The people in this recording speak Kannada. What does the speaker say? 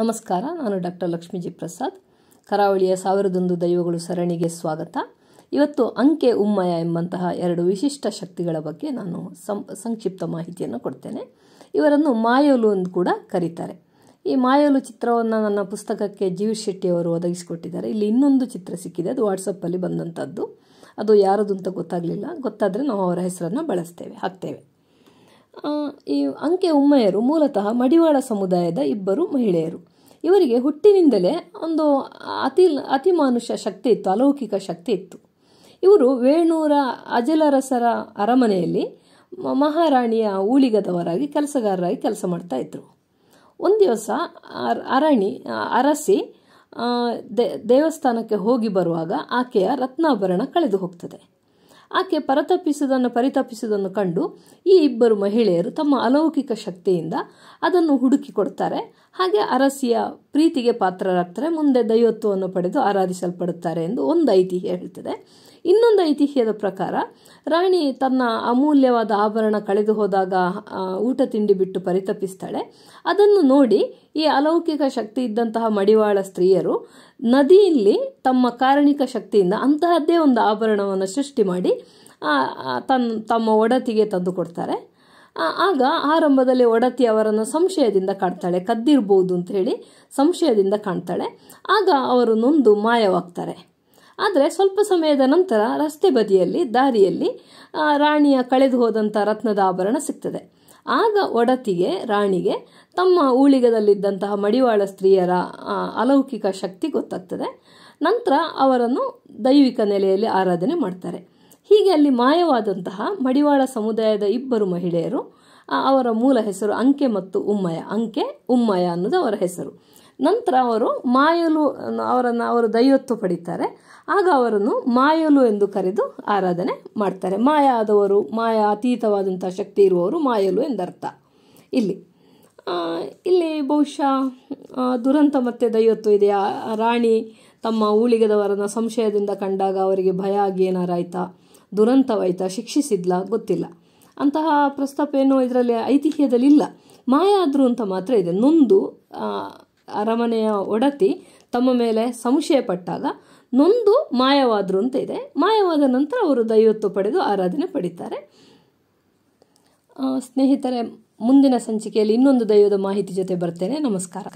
ನಮಸ್ಕಾರ ನಾನು ಡಾಕ್ಟರ್ ಲಕ್ಷ್ಮೀಜಿ ಪ್ರಸಾದ್ ಕರಾವಳಿಯ ಸಾವಿರದೊಂದು ದೈವಗಳು ಸರಣಿಗೆ ಸ್ವಾಗತ ಇವತ್ತು ಅಂಕೆ ಉಮ್ಮಯ ಎಂಬಂತಹ ಎರಡು ವಿಶಿಷ್ಟ ಶಕ್ತಿಗಳ ಬಗ್ಗೆ ನಾನು ಸಂಕ್ಷಿಪ್ತ ಮಾಹಿತಿಯನ್ನು ಕೊಡ್ತೇನೆ ಇವರನ್ನು ಮಾಯೋಲು ಎಂದು ಕೂಡ ಕರೀತಾರೆ ಈ ಮಾಯೋಲು ಚಿತ್ರವನ್ನು ನನ್ನ ಪುಸ್ತಕಕ್ಕೆ ಜೀವ್ ಶೆಟ್ಟಿಯವರು ಒದಗಿಸಿಕೊಟ್ಟಿದ್ದಾರೆ ಇಲ್ಲಿ ಇನ್ನೊಂದು ಚಿತ್ರ ಸಿಕ್ಕಿದೆ ಅದು ವಾಟ್ಸಪ್ಪಲ್ಲಿ ಬಂದಂಥದ್ದು ಅದು ಯಾರದು ಅಂತ ಗೊತ್ತಾಗಲಿಲ್ಲ ಗೊತ್ತಾದರೆ ನಾವು ಅವರ ಹೆಸರನ್ನು ಬಳಸ್ತೇವೆ ಹಾಕ್ತೇವೆ ಈ ಅಂಕೆ ಉಮ್ಮಯ್ಯರು ಮೂಲತಃ ಮಡಿವಾಳ ಸಮುದಾಯದ ಇಬ್ಬರು ಮಹಿಳೆಯರು ಇವರಿಗೆ ಹುಟ್ಟಿನಿಂದಲೇ ಒಂದು ಅತಿ ಅತಿಮಾನುಷ ಶಕ್ತಿ ಇತ್ತು ಅಲೌಕಿಕ ಶಕ್ತಿ ಇತ್ತು ಇವರು ವೇಣೂರ ಅಜಲರಸರ ಅರಮನೆಯಲ್ಲಿ ಮಹಾರಾಣಿಯ ಊಳಿಗದವರಾಗಿ ಕೆಲಸಗಾರರಾಗಿ ಕೆಲಸ ಮಾಡ್ತಾ ಇದ್ರು ಒಂದು ದಿವಸ ಅರಣಿ ಅರಸಿ ದೇವಸ್ಥಾನಕ್ಕೆ ಹೋಗಿ ಬರುವಾಗ ಆಕೆಯ ರತ್ನಾಭರಣ ಕಳೆದು ಹೋಗ್ತದೆ ಆಕೆ ಪರತಪ್ಪಿಸುವುದನ್ನು ಪರಿತಪಿಸುವುದನ್ನು ಕಂಡು ಈ ಇಬ್ಬರು ಮಹಿಳೆಯರು ತಮ್ಮ ಅಲೌಕಿಕ ಶಕ್ತಿಯಿಂದ ಅದನ್ನು ಹುಡುಕಿಕೊಡ್ತಾರೆ ಹಾಗೆ ಅರಸಿಯ ಪ್ರೀತಿಗೆ ಪಾತ್ರರಾಗ್ತಾರೆ ಮುಂದೆ ದೈವತ್ವವನ್ನು ಪಡೆದು ಆರಾಧಿಸಲ್ಪಡುತ್ತಾರೆ ಎಂದು ಒಂದು ಐತಿಹ್ಯ ಹೇಳ್ತದೆ ಇನ್ನೊಂದು ಐತಿಹ್ಯದ ಪ್ರಕಾರ ರಾಣಿ ತನ್ನ ಅಮೂಲ್ಯವಾದ ಆಭರಣ ಕಳೆದು ಹೋದಾಗ ಊಟ ತಿಂಡಿ ಬಿಟ್ಟು ಪರಿತಪಿಸ್ತಾಳೆ ಅದನ್ನು ನೋಡಿ ಈ ಅಲೌಕಿಕ ಶಕ್ತಿ ಇದ್ದಂತಹ ಮಡಿವಾಳ ಸ್ತ್ರೀಯರು ನದಿಯಲ್ಲಿ ತಮ್ಮ ಕಾರಣಿಕ ಶಕ್ತಿಯಿಂದ ಅಂತಹದ್ದೇ ಒಂದು ಆಭರಣವನ್ನು ಸೃಷ್ಟಿ ಮಾಡಿ ತನ್ನ ತಮ್ಮ ಒಡತಿಗೆ ತಂದು ಕೊಡ್ತಾರೆ ಆಗ ಆರಂಭದಲ್ಲಿ ಒಡತಿ ಅವರನ್ನು ಸಂಶಯದಿಂದ ಕಾಣ್ತಾಳೆ ಕದ್ದಿರ್ಬೋದು ಅಂತ ಹೇಳಿ ಸಂಶಯದಿಂದ ಕಾಣ್ತಾಳೆ ಆಗ ಅವರು ನೊಂದು ಮಾಯವಾಗ್ತಾರೆ ಆದರೆ ಸ್ವಲ್ಪ ಸಮಯದ ನಂತರ ರಸ್ತೆ ಬದಿಯಲ್ಲಿ ದಾರಿಯಲ್ಲಿ ರಾಣಿಯ ಕಳೆದು ಹೋದಂಥ ರತ್ನದ ಆಭರಣ ಸಿಗ್ತದೆ ಆಗ ಒಡತಿಗೆ ರಾಣಿಗೆ ತಮ್ಮ ಊಳಿಗದಲ್ಲಿದ್ದಂತಹ ಮಡಿವಾಳ ಸ್ತ್ರೀಯರ ಅಲೌಕಿಕ ಶಕ್ತಿ ಗೊತ್ತಾಗ್ತದೆ ನಂತರ ಅವರನ್ನು ದೈವಿಕ ನೆಲೆಯಲ್ಲಿ ಆರಾಧನೆ ಮಾಡ್ತಾರೆ ಹೀಗೆ ಅಲ್ಲಿ ಮಾಯವಾದಂತಹ ಮಡಿವಾಳ ಸಮುದಾಯದ ಇಬ್ಬರು ಮಹಿಳೆಯರು ಅವರ ಮೂಲ ಹೆಸರು ಅಂಕೆ ಮತ್ತು ಉಮ್ಮಯ ಅಂಕೆ ಉಮ್ಮಯ ಅನ್ನೋದು ಅವರ ಹೆಸರು ನಂತರ ಅವರು ಮಾಯಲು ಅವರನ್ನು ಅವರು ದೈವತ್ವ ಪಡಿತಾರೆ ಆಗ ಅವರನ್ನು ಮಾಯಲು ಎಂದು ಕರೆದು ಆರಾಧನೆ ಮಾಡ್ತಾರೆ ಮಾಯ ಆದವರು ಮಾಯ ಅತೀತವಾದಂಥ ಶಕ್ತಿ ಇರುವವರು ಮಾಯಲು ಎಂದರ್ಥ ಇಲ್ಲಿ ಇಲ್ಲಿ ಬಹುಶಃ ದುರಂತ ಮತ್ತೆ ದೈವತ್ವ ಇದೆ ರಾಣಿ ತಮ್ಮ ಊಳಿಗೆದವರನ್ನು ಸಂಶಯದಿಂದ ಕಂಡಾಗ ಅವರಿಗೆ ಭಯ ಆಗಿ ಏನಾರಾಯ್ತಾ ದುರಂತವಾಯ್ತಾ ಶಿಕ್ಷಿಸಿದ್ಲ ಗೊತ್ತಿಲ್ಲ ಅಂತಹ ಪ್ರಸ್ತಾಪ ಏನೋ ಇದರಲ್ಲಿ ಐತಿಹ್ಯದಲ್ಲಿ ಇಲ್ಲ ಮಾಯಾದ್ರು ಅಂತ ಮಾತ್ರ ಇದೆ ನೊಂದು ಅರಮನೆಯ ಒಡತಿ ತಮ್ಮ ಮೇಲೆ ಸಂಶಯ ಪಟ್ಟಾಗ ನೊಂದು ಮಾಯವಾದರು ಅಂತ ಇದೆ ಮಾಯವಾದ ನಂತರ ಅವರು ದೈವತ್ವ ಪಡೆದು ಆರಾಧನೆ ಪಡಿತಾರೆ ಸ್ನೇಹಿತರೆ ಮುಂದಿನ ಸಂಚಿಕೆಯಲ್ಲಿ ಇನ್ನೊಂದು ದೈವದ ಮಾಹಿತಿ ಜೊತೆ ಬರ್ತೇನೆ ನಮಸ್ಕಾರ